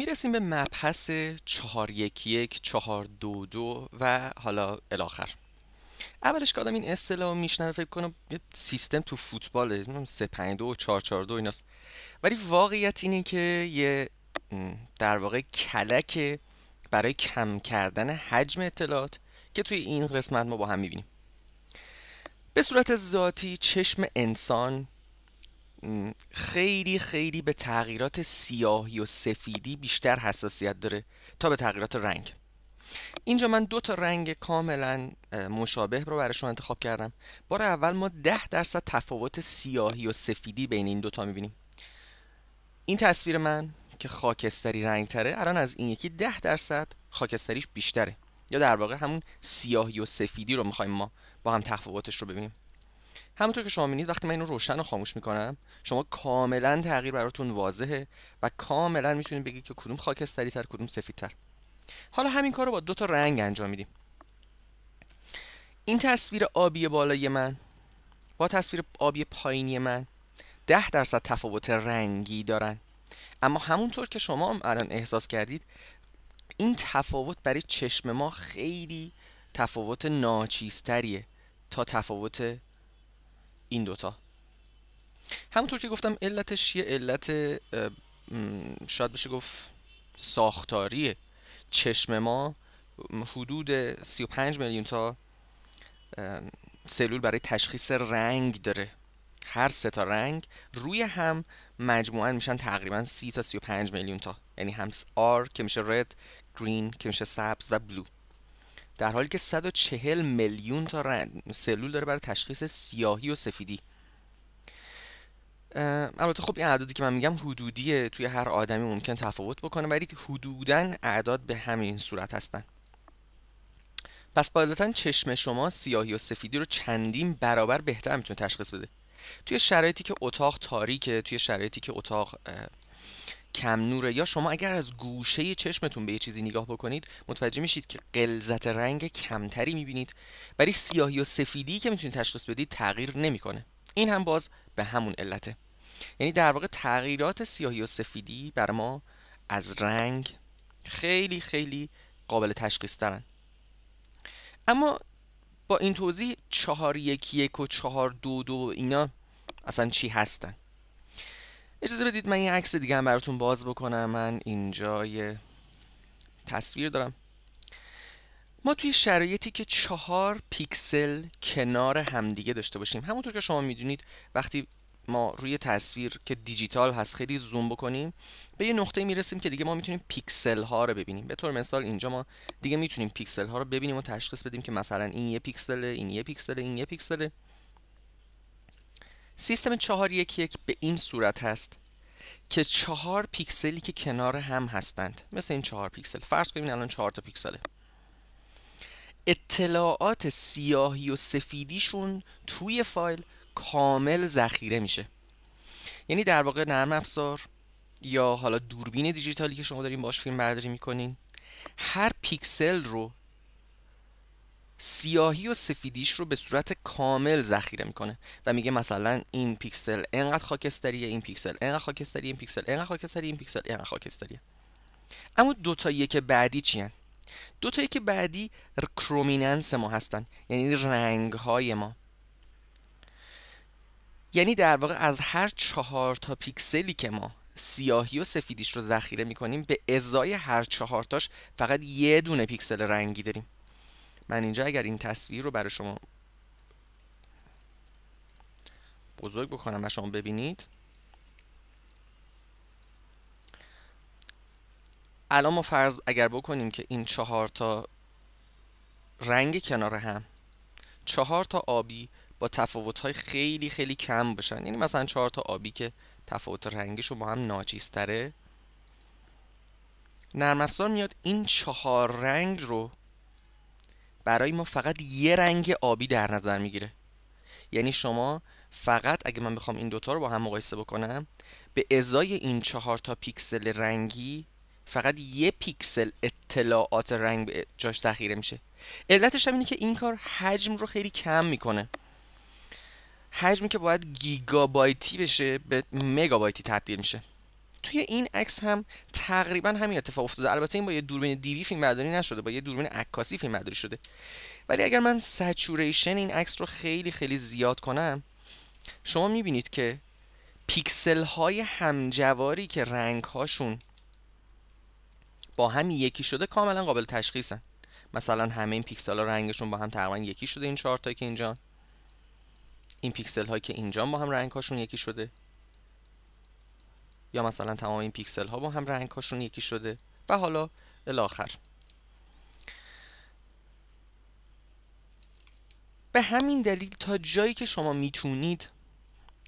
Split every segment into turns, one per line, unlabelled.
میرسیم به مبحث 411, 422 و حالا الاخر اولش که آدم این اصطلاح میشنوه فکر کنم یه سیستم تو فوتباله 3 5 2 4 4 2 ایناست ولی واقعیت اینه که یه در واقع کلک برای کم کردن حجم اطلاعات که توی این قسمت ما با هم میبینیم به صورت ذاتی چشم انسان خیلی خیلی به تغییرات سیاهی و سفیدی بیشتر حساسیت داره تا به تغییرات رنگ اینجا من دو تا رنگ کاملا مشابه رو برای شما انتخاب کردم بار اول ما ده درصد تفاوت سیاهی و سفیدی بین این دوتا میبینیم این تصویر من که خاکستری رنگ تره الان از این یکی ده درصد خاکستریش بیشتره یا در واقع همون سیاهی و سفیدی رو میخوایم ما با هم تفاوتش رو ببینیم همونطور که شما میبینید وقتی من اینو روشن و خاموش میکنم شما کاملا تغییر براتون واضحه و کاملا میتونید بگید که کدوم خاکستری تر کدوم سفیدتر حالا همین کار رو با دو تا رنگ انجام میدیم این تصویر آبی بالای من با تصویر آبی پایینی من ده درصد تفاوت رنگی دارن اما همونطور که شما الان احساس کردید این تفاوت برای چشم ما خیلی تفاوت ناچیزتریه تا تفاوت این دوتا همونطور که گفتم علتش یه علت شاید بشه گفت ساختاری چشم ما حدود 35 میلیون تا سلول برای تشخیص رنگ داره هر سه تا رنگ روی هم مجموعا میشن تقریبا 30 تا 35 میلیون تا یعنی هم R که میشه رد گرین که میشه سبز و بلو در حالی که 140 میلیون تا سلول داره برای تشخیص سیاهی و سفیدی البته خب این اعدادی که من میگم حدودیه توی هر آدمی ممکن تفاوت بکنه ولی حدودا اعداد به همین صورت هستن پس قاعدتا چشم شما سیاهی و سفیدی رو چندین برابر بهتر میتونه تشخیص بده توی شرایطی که اتاق تاریکه توی شرایطی که اتاق کم نوره یا شما اگر از گوشه چشمتون به یه چیزی نگاه بکنید متوجه میشید که قلزت رنگ کمتری میبینید ولی سیاهی و سفیدی که میتونید تشخیص بدید تغییر نمیکنه این هم باز به همون علته یعنی در واقع تغییرات سیاهی و سفیدی بر ما از رنگ خیلی خیلی قابل تشخیص ترن اما با این توضیح چهار یک یک و چهار دو دو اینا اصلا چی هستن اجازه بدید من یه عکس دیگه هم براتون باز بکنم من اینجا یه تصویر دارم ما توی شرایطی که چهار پیکسل کنار همدیگه داشته باشیم همونطور که شما میدونید وقتی ما روی تصویر که دیجیتال هست خیلی زوم بکنیم به یه نقطه میرسیم که دیگه ما میتونیم پیکسل ها رو ببینیم به طور مثال اینجا ما دیگه میتونیم پیکسل ها رو ببینیم و تشخیص بدیم که مثلا این یه پیکسله این یه پیکسله این یه پیکسله سیستم 4.1.1 یک به این صورت هست که چهار پیکسلی که کنار هم هستند مثل این چهار پیکسل فرض کنیم الان چهار تا پیکسله اطلاعات سیاهی و سفیدیشون توی فایل کامل ذخیره میشه یعنی در واقع نرم افزار یا حالا دوربین دیجیتالی که شما دارین باش فیلم برداری میکنین هر پیکسل رو سیاهی و سفیدیش رو به صورت کامل ذخیره میکنه و میگه مثلا این پیکسل انقدر خاکستریه این پیکسل انقدر خاکستری این پیکسل انقدر خاکستری این پیکسل انقدر خاکستریه اما دو تا که بعدی دو تا که بعدی کرومیننس ما هستن یعنی رنگ های ما یعنی در واقع از هر چهار تا پیکسلی که ما سیاهی و سفیدیش رو ذخیره میکنیم به ازای هر چهار تاش فقط یه دونه پیکسل رنگی داریم من اینجا اگر این تصویر رو برای شما بزرگ بکنم و شما ببینید الان ما فرض اگر بکنیم که این چهار تا رنگ کنار هم چهار تا آبی با تفاوت خیلی خیلی کم باشن یعنی مثلا چهار تا آبی که تفاوت رو با هم ناچیزتره نرم افزار میاد این چهار رنگ رو برای ما فقط یه رنگ آبی در نظر میگیره یعنی شما فقط اگه من بخوام این دوتا رو با هم مقایسه بکنم به ازای این چهار تا پیکسل رنگی فقط یه پیکسل اطلاعات رنگ به جاش ذخیره میشه علتش هم اینه که این کار حجم رو خیلی کم میکنه حجمی که باید گیگابایتی بشه به مگابایتی تبدیل میشه توی این عکس هم تقریبا همین اتفاق افتاده البته این با یه دوربین دیوی فیلم مداری نشده با یه دوربین عکاسی فیلم مداری شده ولی اگر من سچوریشن این عکس رو خیلی خیلی زیاد کنم شما میبینید که پیکسل های همجواری که رنگ هاشون با هم یکی شده کاملا قابل تشخیصن مثلا همه این پیکسل ها رنگشون با هم تقریبا یکی شده این چهار تا که اینجا این پیکسل هایی که اینجا با هم رنگ هاشون یکی شده یا مثلا تمام این پیکسل ها با هم رنگ هاشون یکی شده و حالا الاخر به همین دلیل تا جایی که شما میتونید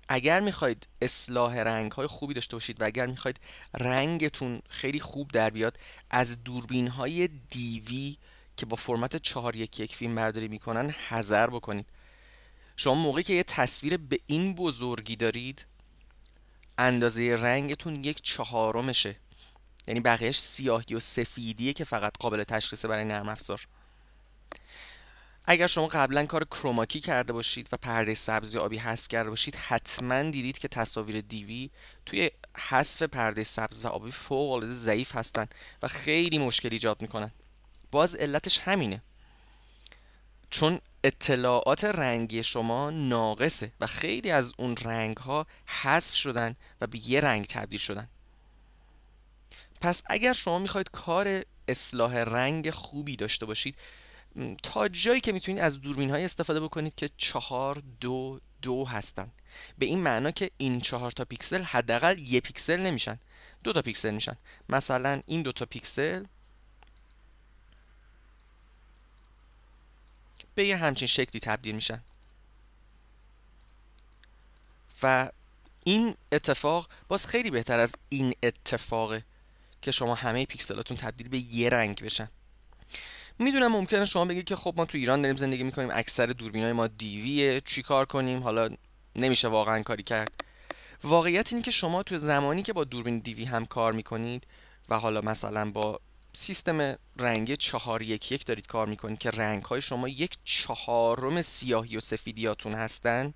اگر میخواید اصلاح رنگ های خوبی داشته باشید و اگر میخواید رنگتون خیلی خوب در بیاد از دوربین های دیوی که با فرمت 4 1 1 فیلم برداری میکنن حذر بکنید شما موقعی که یه تصویر به این بزرگی دارید اندازه رنگتون یک چهارمشه یعنی بقیهش سیاهی و سفیدیه که فقط قابل تشخیصه برای نرم افزار اگر شما قبلا کار کروماکی کرده باشید و پرده سبز یا آبی حذف کرده باشید حتما دیدید که تصاویر دیوی توی حذف پرده سبز و آبی فوق العاده ضعیف هستن و خیلی مشکل ایجاد میکنن باز علتش همینه چون اطلاعات رنگی شما ناقصه و خیلی از اون رنگ ها حذف شدن و به یه رنگ تبدیل شدن پس اگر شما میخواید کار اصلاح رنگ خوبی داشته باشید تا جایی که میتونید از دوربین های استفاده بکنید که چهار دو دو هستن به این معنا که این چهار تا پیکسل حداقل یه پیکسل نمیشن دو تا پیکسل میشن مثلا این دو تا پیکسل به یه همچین شکلی تبدیل میشن و این اتفاق باز خیلی بهتر از این اتفاقه که شما همه پیکسلاتون تبدیل به یه رنگ بشن میدونم ممکنه شما بگید که خب ما تو ایران داریم زندگی میکنیم اکثر دوربینای ما دیویه چی کار کنیم حالا نمیشه واقعا کاری کرد واقعیت اینه که شما تو زمانی که با دوربین دیوی هم کار میکنید و حالا مثلا با سیستم رنگ چهار یک یک دارید کار میکنید که رنگ های شما یک چهارم سیاهی و سفیدیاتون هستن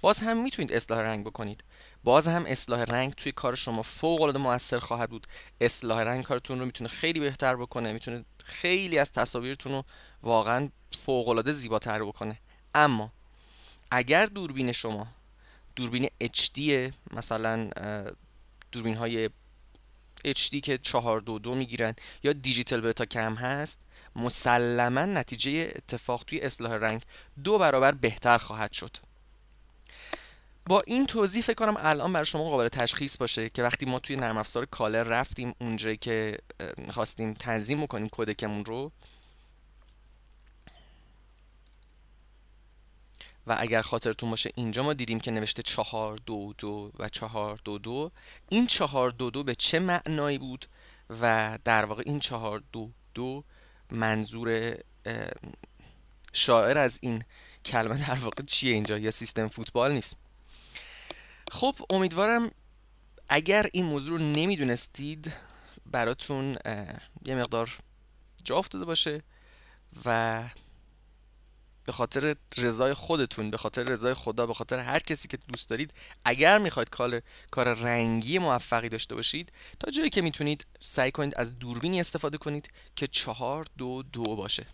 باز هم میتونید اصلاح رنگ بکنید باز هم اصلاح رنگ توی کار شما فوق العاده موثر خواهد بود اصلاح رنگ کارتون رو میتونه خیلی بهتر بکنه میتونه خیلی از تصاویرتون رو واقعا فوق العاده زیباتر بکنه اما اگر دوربین شما دوربین HD مثلا دوربین های HD که 422 میگیرن یا دیجیتال بتا کم هست مسلما نتیجه اتفاق توی اصلاح رنگ دو برابر بهتر خواهد شد با این توضیح فکر کنم الان برای شما قابل تشخیص باشه که وقتی ما توی نرم افزار کالر رفتیم اونجایی که خواستیم تنظیم بکنیم کودکمون رو و اگر خاطرتون باشه اینجا ما دیدیم که نوشته چهار دو دو و چهار دو دو این چهار دو دو به چه معنایی بود و در واقع این چهار دو دو منظور شاعر از این کلمه در واقع چیه اینجا یا سیستم فوتبال نیست خب امیدوارم اگر این موضوع رو نمیدونستید براتون یه مقدار جا افتاده باشه و به خاطر رضای خودتون به خاطر رضای خدا به خاطر هر کسی که دوست دارید اگر میخواید کار کار رنگی موفقی داشته باشید تا جایی که میتونید سعی کنید از دوربینی استفاده کنید که چهار دو دو باشه